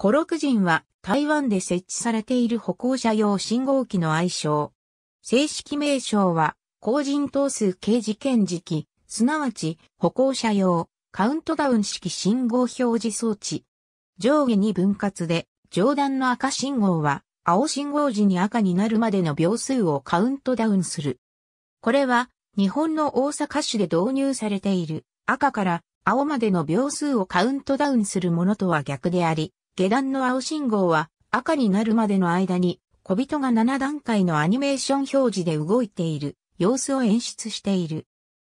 コロク人は台湾で設置されている歩行者用信号機の愛称。正式名称は、公人等数刑事件時期、すなわち歩行者用カウントダウン式信号表示装置。上下に分割で、上段の赤信号は、青信号時に赤になるまでの秒数をカウントダウンする。これは、日本の大阪市で導入されている赤から青までの秒数をカウントダウンするものとは逆であり、下段の青信号は赤になるまでの間に小人が7段階のアニメーション表示で動いている様子を演出している。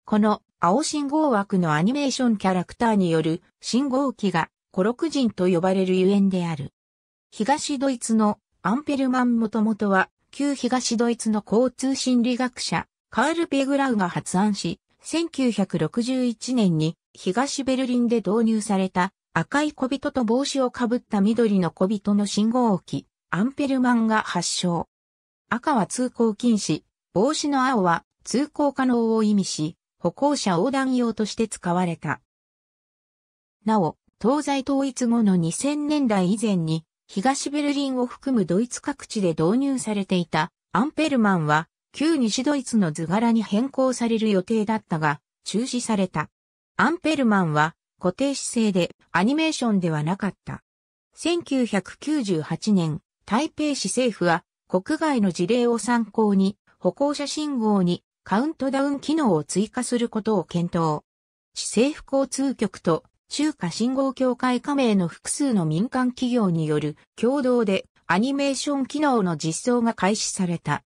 この青信号枠のアニメーションキャラクターによる信号機がコロク人と呼ばれるゆえんである。東ドイツのアンペルマンもともとは旧東ドイツの交通心理学者カール・ペグラウが発案し、1961年に東ベルリンで導入された赤い小人と帽子をかぶった緑の小人の信号機、アンペルマンが発祥。赤は通行禁止、帽子の青は通行可能を意味し、歩行者横断用として使われた。なお、東西統一後の2000年代以前に、東ベルリンを含むドイツ各地で導入されていたアンペルマンは、旧西ドイツの図柄に変更される予定だったが、中止された。アンペルマンは、固定姿勢でアニメーションではなかった。1998年、台北市政府は国外の事例を参考に歩行者信号にカウントダウン機能を追加することを検討。市政府交通局と中華信号協会加盟の複数の民間企業による共同でアニメーション機能の実装が開始された。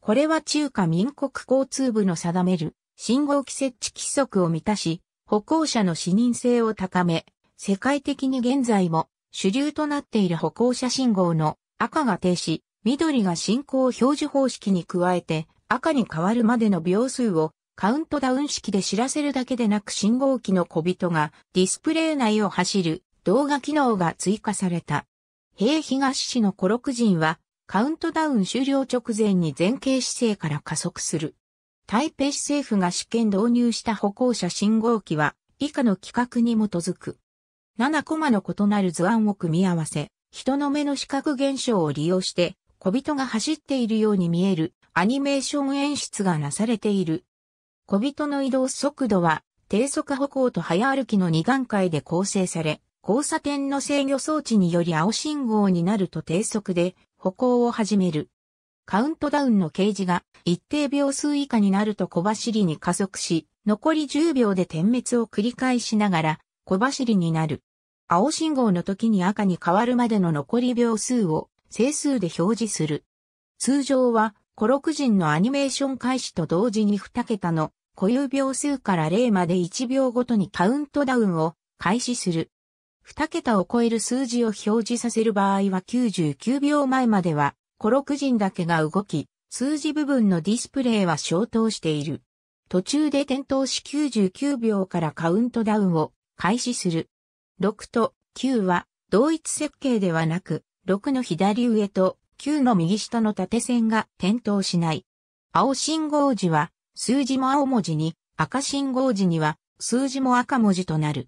これは中華民国交通部の定める信号機設置規則を満たし、歩行者の視認性を高め、世界的に現在も主流となっている歩行者信号の赤が停止、緑が進行表示方式に加えて赤に変わるまでの秒数をカウントダウン式で知らせるだけでなく信号機の小人がディスプレイ内を走る動画機能が追加された。平東市のコロク人はカウントダウン終了直前に前傾姿勢から加速する。台北市政府が試験導入した歩行者信号機は、以下の規格に基づく。7コマの異なる図案を組み合わせ、人の目の視覚現象を利用して、小人が走っているように見えるアニメーション演出がなされている。小人の移動速度は、低速歩行と早歩きの2段階で構成され、交差点の制御装置により青信号になると低速で歩行を始める。カウントダウンの掲示が一定秒数以下になると小走りに加速し、残り10秒で点滅を繰り返しながら小走りになる。青信号の時に赤に変わるまでの残り秒数を整数で表示する。通常は、コロク人のアニメーション開始と同時に2桁の固有秒数から0まで1秒ごとにカウントダウンを開始する。2桁を超える数字を表示させる場合は99秒前まではコロク人だけが動き、数字部分のディスプレイは消灯している。途中で点灯し99秒からカウントダウンを開始する。6と9は同一設計ではなく、6の左上と9の右下の縦線が点灯しない。青信号時は数字も青文字に、赤信号時には数字も赤文字となる。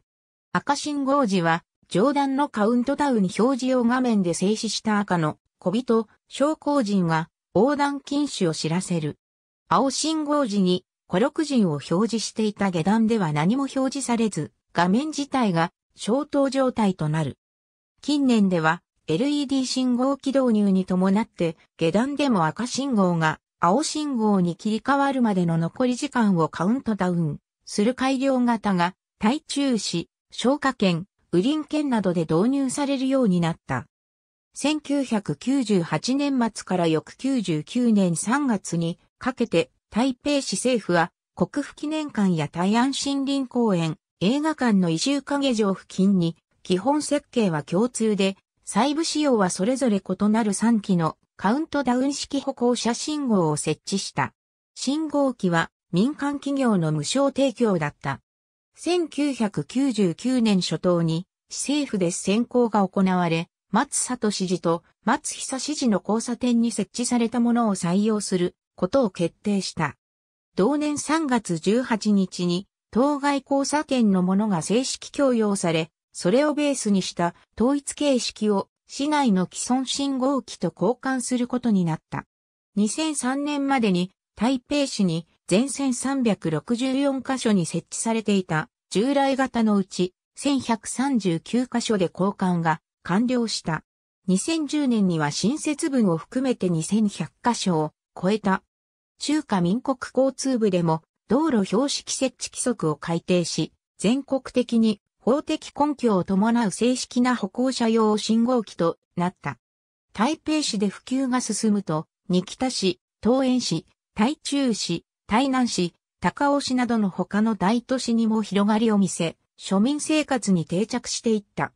赤信号時は上段のカウントダウン表示を画面で静止した赤の小人昇降陣は横断禁止を知らせる。青信号時に孤六陣を表示していた下段では何も表示されず、画面自体が消灯状態となる。近年では LED 信号機導入に伴って下段でも赤信号が青信号に切り替わるまでの残り時間をカウントダウンする改良型が台中市、消火圏、雨林圏などで導入されるようになった。1998年末から翌99年3月にかけて台北市政府は国府記念館や大安森林公園、映画館の移住影城付近に基本設計は共通で細部仕様はそれぞれ異なる3機のカウントダウン式歩行者信号を設置した。信号機は民間企業の無償提供だった。1999年初頭に市政府で選考が行われ、松里知事と松久知事の交差点に設置されたものを採用することを決定した。同年3月18日に、当該交差点のものが正式供用され、それをベースにした統一形式を市内の既存信号機と交換することになった。2003年までに台北市に全線364カ所に設置されていた従来型のうち1139カ所で交換が完了した。2010年には新設分を含めて2100箇所を超えた。中華民国交通部でも道路標識設置規則を改定し、全国的に法的根拠を伴う正式な歩行者用信号機となった。台北市で普及が進むと、二北市、東園市、台中市、台南市、高尾市などの他の大都市にも広がりを見せ、庶民生活に定着していった。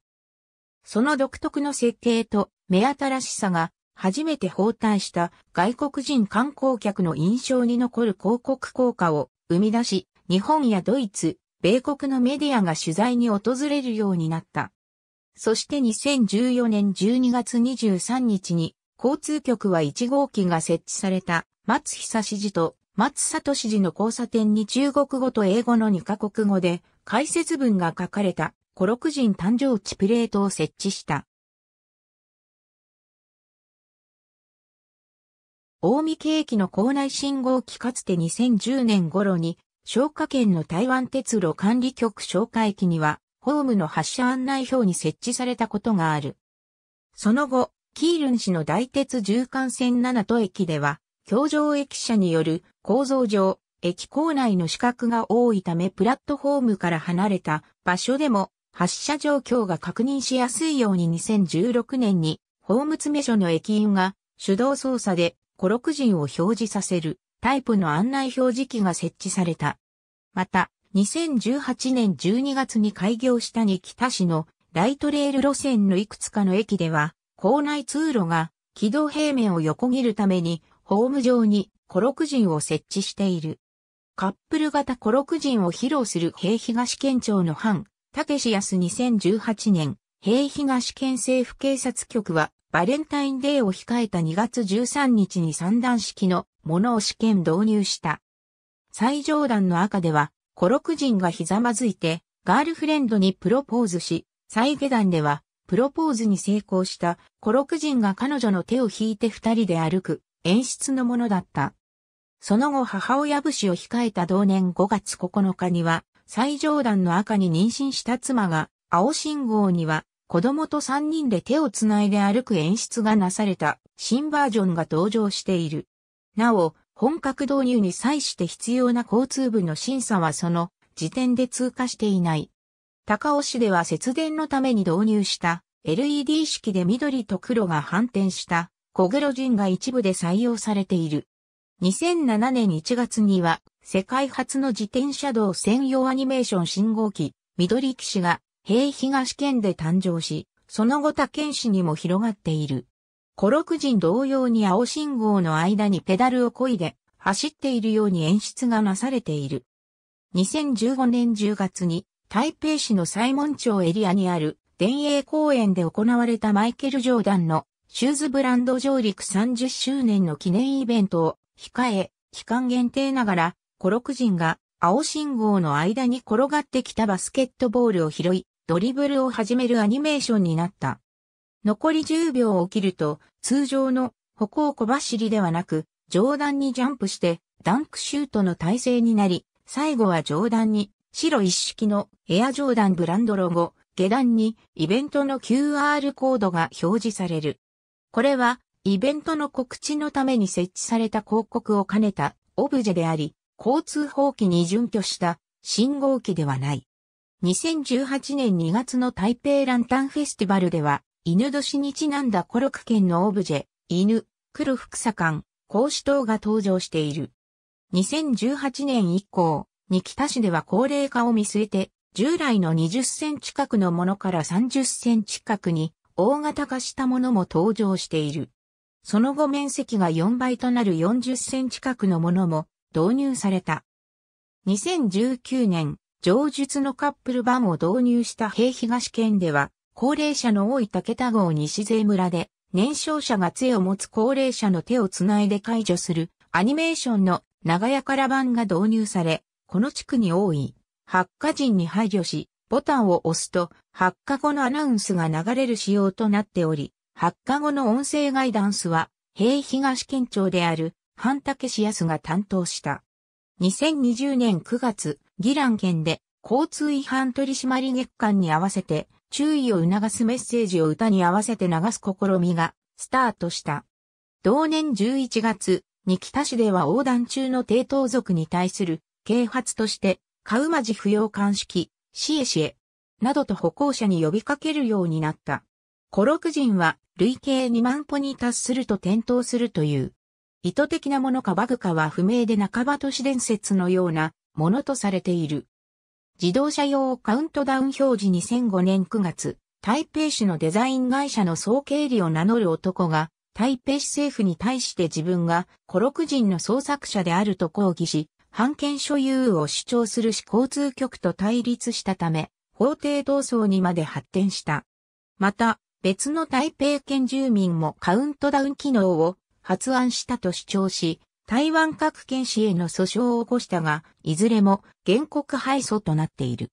その独特の設計と目新しさが初めて包帯した外国人観光客の印象に残る広告効果を生み出し、日本やドイツ、米国のメディアが取材に訪れるようになった。そして2014年12月23日に交通局は1号機が設置された松久市事と松里市事の交差点に中国語と英語の2カ国語で解説文が書かれたコロク人誕生地プレートを設置した。大見景気の校内信号機かつて2010年頃に、消華県の台湾鉄路管理局消華駅には、ホームの発車案内表に設置されたことがある。その後、キールン市の大鉄縦貫線7都駅では、橋上駅舎による構造上、駅構内の死角が多いためプラットホームから離れた場所でも発射状況が確認しやすいように2016年にホーム詰所の駅員が手動操作で孤六人を表示させるタイプの案内表示器が設置された。また、2018年12月に開業した日北市のライトレール路線のいくつかの駅では、校内通路が軌道平面を横切るために、ホーム上に孤六人を設置している。カップル型孤六人を披露する平東県庁の反たけしやす2018年、平東県政府警察局は、バレンタインデーを控えた2月13日に三段式のものを試験導入した。最上段の赤では、ロク人がひざまずいて、ガールフレンドにプロポーズし、最下段では、プロポーズに成功したロク人が彼女の手を引いて二人で歩く演出のものだった。その後母親節を控えた同年5月9日には、最上段の赤に妊娠した妻が、青信号には、子供と三人で手をつないで歩く演出がなされた新バージョンが登場している。なお、本格導入に際して必要な交通部の審査はその時点で通過していない。高尾市では節電のために導入した LED 式で緑と黒が反転した小黒人が一部で採用されている。2007年1月には、世界初の自転車道専用アニメーション信号機、緑騎士が、平東県で誕生し、その後他県市にも広がっている。コロク人同様に青信号の間にペダルを漕いで、走っているように演出がなされている。2015年10月に、台北市の西門町エリアにある、電営公園で行われたマイケル・ジョーダンの、シューズブランド上陸30周年の記念イベントを、控え、期間限定ながら、コロク人が青信号の間に転がってきたバスケットボールを拾い、ドリブルを始めるアニメーションになった。残り10秒を切ると、通常の歩行小走りではなく、上段にジャンプして、ダンクシュートの体勢になり、最後は上段に、白一式のエア上段ブランドロゴ、下段にイベントの QR コードが表示される。これはイベントの告知のために設置された広告を兼ねたオブジェであり、交通法規に準拠した信号機ではない。2018年2月の台北ランタンフェスティバルでは、犬年にちなんだコロク県のオブジェ、犬、黒福佐館、格子等が登場している。2018年以降、日北市では高齢化を見据えて、従来の20センチ角のものから30センチ角に大型化したものも登場している。その後面積が4倍となる40センチ角のものも導入された。2019年、上述のカップル版を導入した平東県では、高齢者の多い竹田郷西勢村で、年少者が杖を持つ高齢者の手をつないで解除するアニメーションの長屋から版が導入され、この地区に多い発火人に配慮し、ボタンを押すと発火後のアナウンスが流れる仕様となっており、発火後の音声ガイダンスは、平東県庁である、半竹市康が担当した。2020年9月、ギラン県で、交通違反取締月間に合わせて、注意を促すメッセージを歌に合わせて流す試みが、スタートした。同年11月、日北市では横断中の低等族に対する、啓発として、カウマジ不要鑑識、シエシエ、などと歩行者に呼びかけるようになった。コロク人は累計2万歩に達すると転倒するという。意図的なものかバグかは不明で半ば都市伝説のようなものとされている。自動車用カウントダウン表示2005年9月、台北市のデザイン会社の総経理を名乗る男が、台北市政府に対して自分がコロク人の創作者であると抗議し、判権所有を主張する市交通局と対立したため、法廷闘争にまで発展した。また、別の台北県住民もカウントダウン機能を発案したと主張し、台湾各県市への訴訟を起こしたが、いずれも原告敗訴となっている。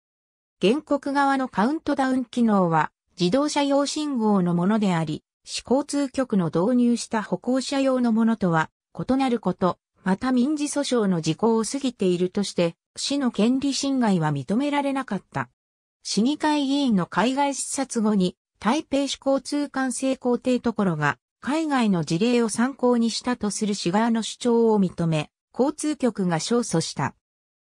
原告側のカウントダウン機能は自動車用信号のものであり、市交通局の導入した歩行者用のものとは異なること、また民事訴訟の時効を過ぎているとして、市の権利侵害は認められなかった。市議会議員の海外視察後に台北市交通管制工程ところが、海外の事例を参考にしたとする市側の主張を認め、交通局が勝訴した。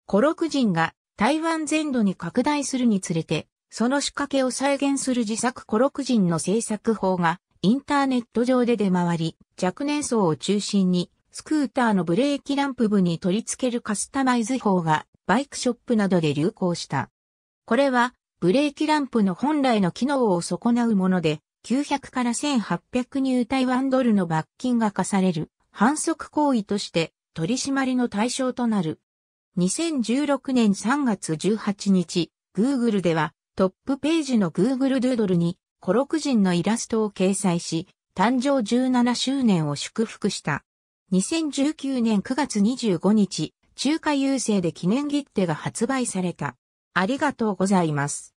コロク人が台湾全土に拡大するにつれて、その仕掛けを再現する自作コロク人の制作法がインターネット上で出回り、若年層を中心にスクーターのブレーキランプ部に取り付けるカスタマイズ法がバイクショップなどで流行した。これはブレーキランプの本来の機能を損なうもので、900から1800ニュワ台湾ドルの罰金が課される、反則行為として取り締まりの対象となる。2016年3月18日、Google ではトップページの Google Doodle に、コロク人のイラストを掲載し、誕生17周年を祝福した。2019年9月25日、中華郵政で記念切手が発売された。ありがとうございます。